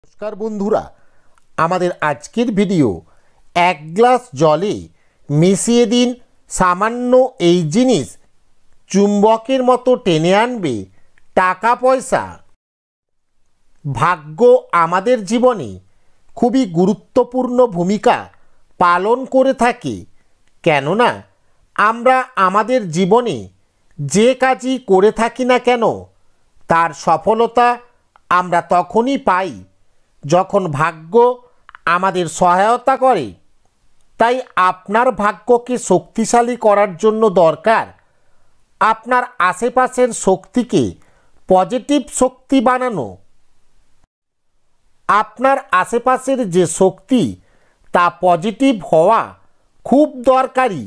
নমস্কার বন্ধুরা আমাদের আজকের ভিডিও এক গ্লাস জলে মিশিয়ে দিন সামান্য এই জিনিস চুম্বকের মতো টেনে আনবে টাকা পয়সা ভাগ্য আমাদের জীবনে খুবই গুরুত্বপূর্ণ ভূমিকা পালন করে থাকে কেননা আমরা আমাদের জীবনে যে কাজই করে থাকি না কেন তার সফলতা আমরা তখনই পাই যখন ভাগ্য আমাদের সহায়তা করে তাই আপনার ভাগ্যকে শক্তিশালী করার জন্য দরকার আপনার আশেপাশের শক্তিকে পজিটিভ শক্তি বানানো আপনার আশেপাশের যে শক্তি তা পজিটিভ হওয়া খুব দরকারি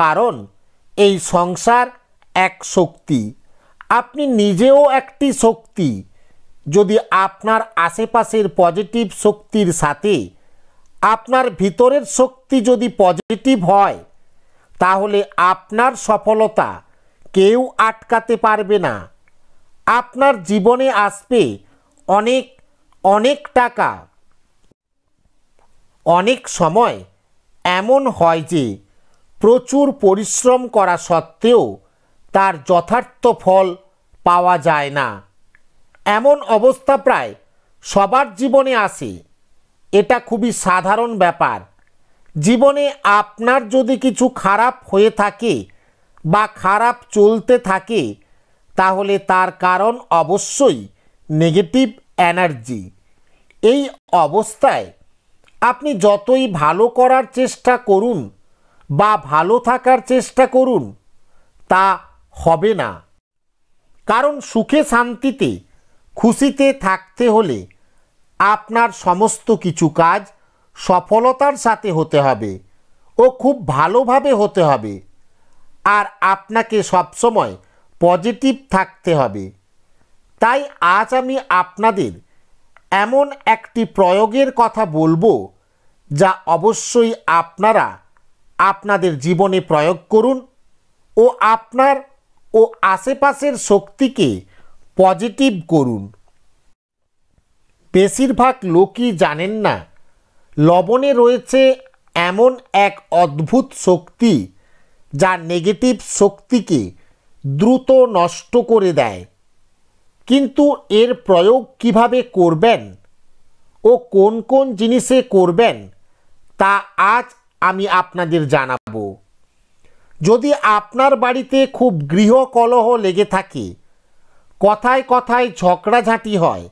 কারণ এই সংসার এক শক্তি আপনি নিজেও একটি শক্তি যদি আপনার আশেপাশের পজিটিভ শক্তির সাথে আপনার ভিতরের শক্তি যদি পজিটিভ হয় তাহলে আপনার সফলতা কেউ আটকাতে পারবে না আপনার জীবনে আসবে অনেক অনেক টাকা অনেক সময় এমন হয় যে প্রচুর পরিশ্রম করা সত্ত্বেও তার যথার্থ ফল পাওয়া যায় না এমন অবস্থা প্রায় সবার জীবনে আসে এটা খুবই সাধারণ ব্যাপার জীবনে আপনার যদি কিছু খারাপ হয়ে থাকে বা খারাপ চলতে থাকে তাহলে তার কারণ অবশ্যই নেগেটিভ এনার্জি এই অবস্থায় আপনি যতই ভালো করার চেষ্টা করুন বা ভালো থাকার চেষ্টা করুন তা হবে না কারণ সুখে শান্তিতে খুশিতে থাকতে হলে আপনার সমস্ত কিছু কাজ সফলতার সাথে হতে হবে ও খুব ভালোভাবে হতে হবে আর আপনাকে সবসময় পজিটিভ থাকতে হবে তাই আজ আমি আপনাদের এমন একটি প্রয়োগের কথা বলবো যা অবশ্যই আপনারা আপনাদের জীবনে প্রয়োগ করুন ও আপনার ও আশেপাশের শক্তিকে পজিটিভ করুন বেশিরভাগ লোকই জানেন না লবণে রয়েছে এমন এক অদ্ভুত শক্তি যা নেগেটিভ শক্তিকে দ্রুত নষ্ট করে দেয় কিন্তু এর প্রয়োগ কিভাবে করবেন ও কোন কোন জিনিসে করবেন তা আজ আমি আপনাদের জানাবো যদি আপনার বাড়িতে খুব গৃহকলহ লেগে থাকে কথায় কথায় ঝগড়াঝাঁটি হয়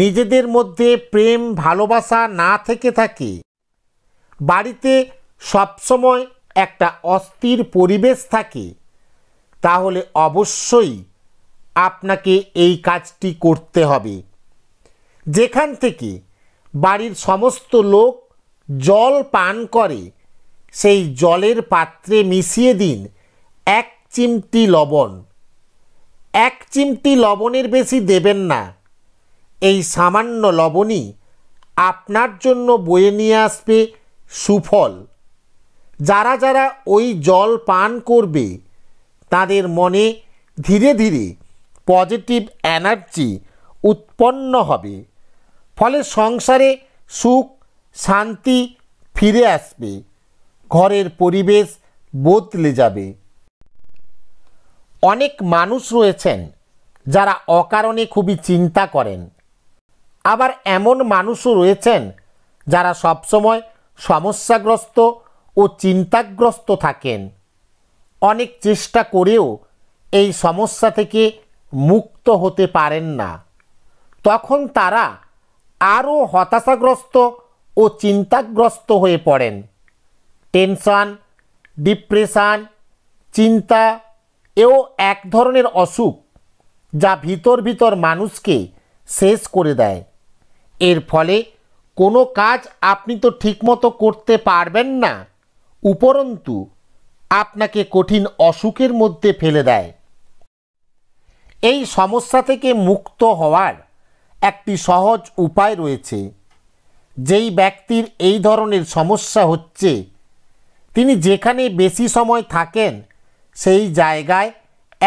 নিজেদের মধ্যে প্রেম ভালোবাসা না থেকে থাকে বাড়িতে সবসময় একটা অস্থির পরিবেশ থাকে তাহলে অবশ্যই আপনাকে এই কাজটি করতে হবে যেখান থেকে বাড়ির সমস্ত লোক জল পান করে সেই জলের পাত্রে মিশিয়ে দিন এক চিমটি লবণ এক চিমটি লবণের বেশি দেবেন না এই সামান্য লবণই আপনার জন্য বয়ে নিয়ে আসবে সুফল যারা যারা ওই জল পান করবে তাদের মনে ধীরে ধীরে পজিটিভ এনার্জি উৎপন্ন হবে ফলে সংসারে সুখ শান্তি ফিরে আসবে ঘরের পরিবেশ বদলে যাবে অনেক মানুষ রয়েছেন যারা অকারণে খুবই চিন্তা করেন আবার এমন মানুষও রয়েছেন যারা সবসময় সমস্যাগ্রস্ত ও চিন্তাগ্রস্ত থাকেন অনেক চেষ্টা করেও এই সমস্যা থেকে মুক্ত হতে পারেন না তখন তারা আরও হতাশাগ্রস্ত ও চিন্তাগ্রস্ত হয়ে পড়েন টেনশন ডিপ্রেশান চিন্তা এও এক ধরনের অসুখ যা ভিতর ভিতর মানুষকে শেষ করে দেয় এর ফলে কোনো কাজ আপনি তো ঠিকমতো করতে পারবেন না উপরন্তু আপনাকে কঠিন অসুখের মধ্যে ফেলে দেয় এই সমস্যা থেকে মুক্ত হওয়ার একটি সহজ উপায় রয়েছে যেই ব্যক্তির এই ধরনের সমস্যা হচ্ছে তিনি যেখানে বেশি সময় থাকেন সেই জায়গায়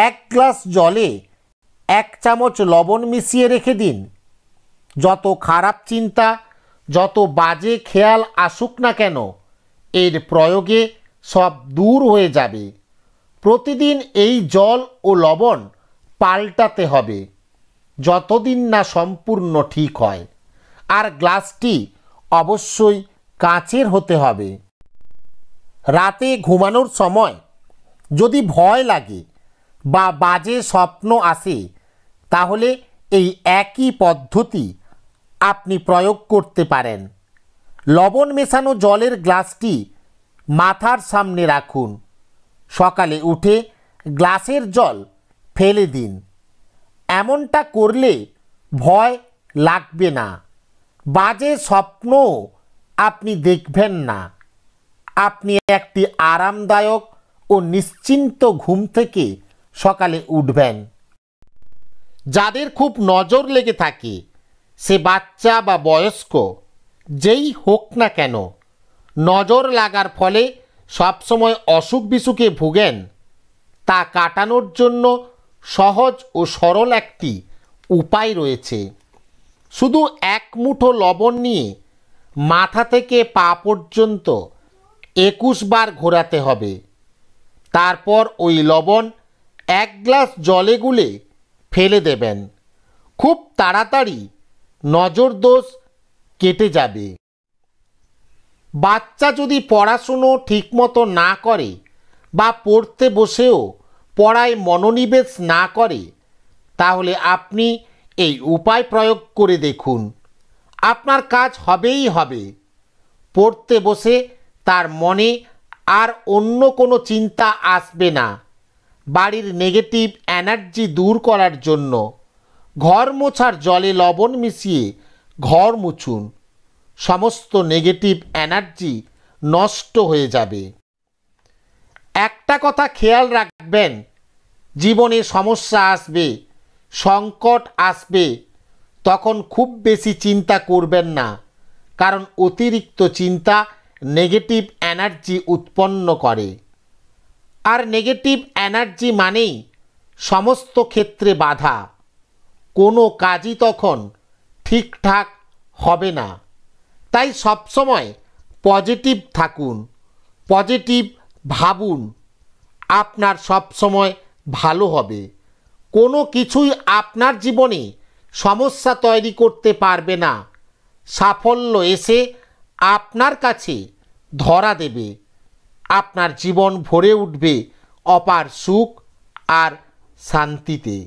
এক গ্লাস জলে এক চামচ লবণ মিশিয়ে রেখে দিন যত খারাপ চিন্তা যত বাজে খেয়াল আসুক না কেন এর প্রয়োগে সব দূর হয়ে যাবে প্রতিদিন এই জল ও লবণ পাল্টাতে হবে যতদিন না সম্পূর্ণ ঠিক হয় আর গ্লাসটি অবশ্যই কাঁচের হতে হবে রাতে ঘুমানোর সময় যদি ভয় লাগে বা বাজে স্বপ্ন আসে তাহলে এই একই পদ্ধতি আপনি প্রয়োগ করতে পারেন লবণ মেশানো জলের গ্লাসটি মাথার সামনে রাখুন সকালে উঠে গ্লাসের জল ফেলে দিন এমনটা করলে ভয় লাগবে না বাজে স্বপ্ন আপনি দেখবেন না আপনি একটি আরামদায়ক ও নিশ্চিন্ত ঘুম থেকে সকালে উঠবেন যাদের খুব নজর লেগে থাকে সে বাচ্চা বা বয়স্ক যেই হোক না কেন নজর লাগার ফলে সবসময় অসুখ বিসুখে ভুগেন তা কাটানোর জন্য সহজ ও সরল একটি উপায় রয়েছে শুধু এক মুঠো লবণ নিয়ে মাথা থেকে পা পর্যন্ত একুশ বার ঘোরাতে হবে তারপর ওই লবণ এক গ্লাস জলে গুলে ফেলে দেবেন খুব তাড়াতাড়ি নজর দোষ কেটে যাবে বাচ্চা যদি পড়াশুনো ঠিকমতো না করে বা পড়তে বসেও পড়ায় মনোনিবেশ না করে তাহলে আপনি এই উপায় প্রয়োগ করে দেখুন আপনার কাজ হবেই হবে পড়তে বসে তার মনে আর অন্য কোনো চিন্তা আসবে না বাড়ির নেগেটিভ এনার্জি দূর করার জন্য ঘর মোছার জলে লবণ মিশিয়ে ঘর মুছুন সমস্ত নেগেটিভ এনার্জি নষ্ট হয়ে যাবে একটা কথা খেয়াল রাখবেন জীবনে সমস্যা আসবে সংকট আসবে তখন খুব বেশি চিন্তা করবেন না কারণ অতিরিক্ত চিন্তা নেগেটিভ এনার্জি উৎপন্ন করে আর নেগেটিভ এনার্জি মানেই সমস্ত ক্ষেত্রে বাধা কোনো কাজই তখন ঠিকঠাক হবে না তাই সবসময় পজিটিভ থাকুন পজিটিভ ভাবুন আপনার সবসময় ভালো হবে কোনো কিছুই আপনার জীবনে সমস্যা তৈরি করতে পারবে না সাফল্য এসে আপনার কাছে ধরা দেবে আপনার জীবন ভরে উঠবে অপার সুখ আর শান্তিতে